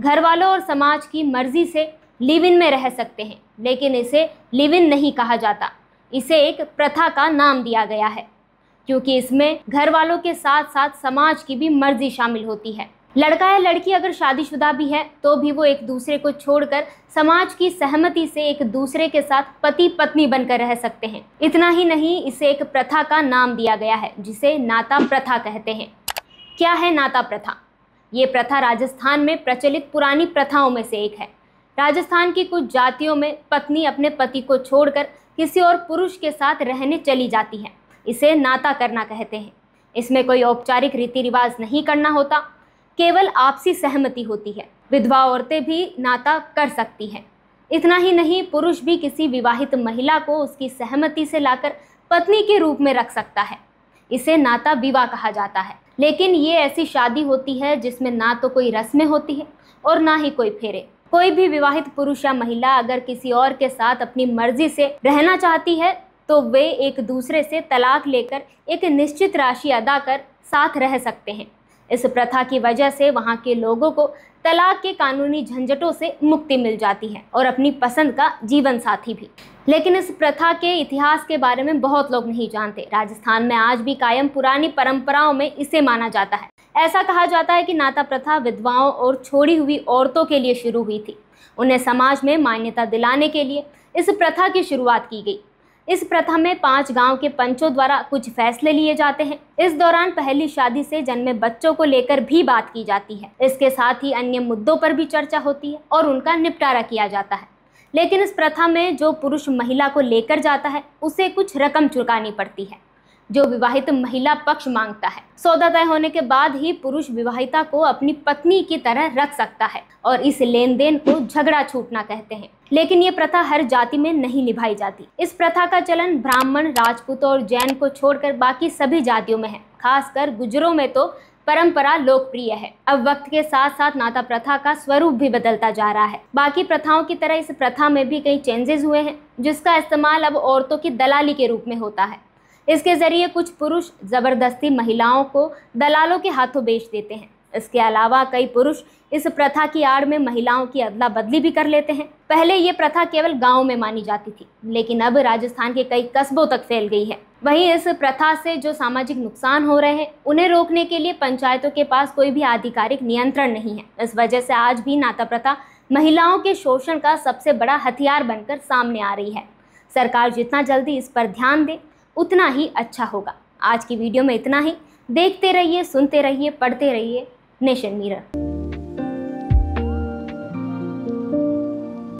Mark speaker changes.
Speaker 1: घर वालों और समाज की मर्जी से लिव इन में रह सकते हैं लेकिन इसे लिव इन नहीं कहा जाता इसे एक प्रथा का नाम दिया गया है क्योंकि इसमें घर वालों के साथ साथ समाज की भी मर्जी शामिल होती है लड़का या लड़की अगर शादीशुदा भी है तो भी वो एक दूसरे को छोड़कर समाज की सहमति से एक दूसरे के साथ पति पत्नी बनकर रह सकते हैं इतना ही नहीं इसे एक प्रथा का नाम दिया गया है जिसे नाता प्रथा कहते हैं क्या है नाता प्रथा ये प्रथा राजस्थान में प्रचलित पुरानी प्रथाओं में से एक है राजस्थान की कुछ जातियों में पत्नी अपने पति को छोड़कर किसी और पुरुष के साथ रहने चली जाती है इसे नाता करना कहते हैं इसमें कोई औपचारिक रीति रिवाज नहीं करना होता केवल आपसी सहमति होती है विधवा औरतें भी नाता कर सकती हैं इतना ही नहीं पुरुष भी किसी विवाहित महिला को उसकी सहमति से लाकर पत्नी के रूप में रख सकता है इसे नाता विवाह कहा जाता है लेकिन ये ऐसी शादी होती है जिसमें ना तो कोई रस्में होती है और ना ही कोई फेरे कोई भी विवाहित पुरुष या महिला अगर किसी और के साथ अपनी मर्जी से रहना चाहती है तो वे एक दूसरे से तलाक लेकर एक निश्चित राशि अदा कर साथ रह सकते हैं इस प्रथा की वजह से वहाँ के लोगों को तलाक के कानूनी झंझटों से मुक्ति मिल जाती है और अपनी पसंद का जीवन साथी भी लेकिन इस प्रथा के इतिहास के बारे में बहुत लोग नहीं जानते राजस्थान में आज भी कायम पुरानी परंपराओं में इसे माना जाता है ऐसा कहा जाता है कि नाता प्रथा विधवाओं और छोड़ी हुई औरतों के लिए शुरू हुई थी उन्हें समाज में मान्यता दिलाने के लिए इस प्रथा की शुरुआत की गई इस प्रथा में पांच गांव के पंचों द्वारा कुछ फैसले लिए जाते हैं इस दौरान पहली शादी से जन्मे बच्चों को लेकर भी बात की जाती है इसके साथ ही अन्य मुद्दों पर भी चर्चा होती है और उनका निपटारा किया जाता है लेकिन इस प्रथा में जो पुरुष महिला को लेकर जाता है उसे कुछ रकम चुकानी पड़ती है जो विवाहित महिला पक्ष मांगता है सौदा तय होने के बाद ही पुरुष विवाहिता को अपनी पत्नी की तरह रख सकता है और इस लेन देन को झगड़ा छूटना कहते हैं लेकिन ये प्रथा हर जाति में नहीं निभाई जाती इस प्रथा का चलन ब्राह्मण राजपूत और जैन को छोड़कर बाकी सभी जातियों में है खासकर गुजरों में तो परंपरा लोकप्रिय है अब वक्त के साथ साथ नाता प्रथा का स्वरूप भी बदलता जा रहा है बाकी प्रथाओं की तरह इस प्रथा में भी कई चेंजेस हुए हैं जिसका इस्तेमाल अब औरतों की दलाली के रूप में होता है इसके ज़रिए कुछ पुरुष ज़बरदस्ती महिलाओं को दलालों के हाथों बेच देते हैं इसके अलावा कई पुरुष इस प्रथा की आड़ में महिलाओं की अदला बदली भी कर लेते हैं पहले ये प्रथा केवल गाँव में मानी जाती थी लेकिन अब राजस्थान के कई कस्बों तक फैल गई है वहीं इस प्रथा से जो सामाजिक नुकसान हो रहे हैं उन्हें रोकने के लिए पंचायतों के पास कोई भी आधिकारिक नियंत्रण नहीं है इस वजह से आज भी नाता प्रथा महिलाओं के शोषण का सबसे बड़ा हथियार बनकर सामने आ रही है सरकार जितना जल्दी इस पर ध्यान दे उतना ही अच्छा होगा आज की वीडियो में इतना ही देखते रहिए सुनते रहिए पढ़ते रहिए नेशन मीरा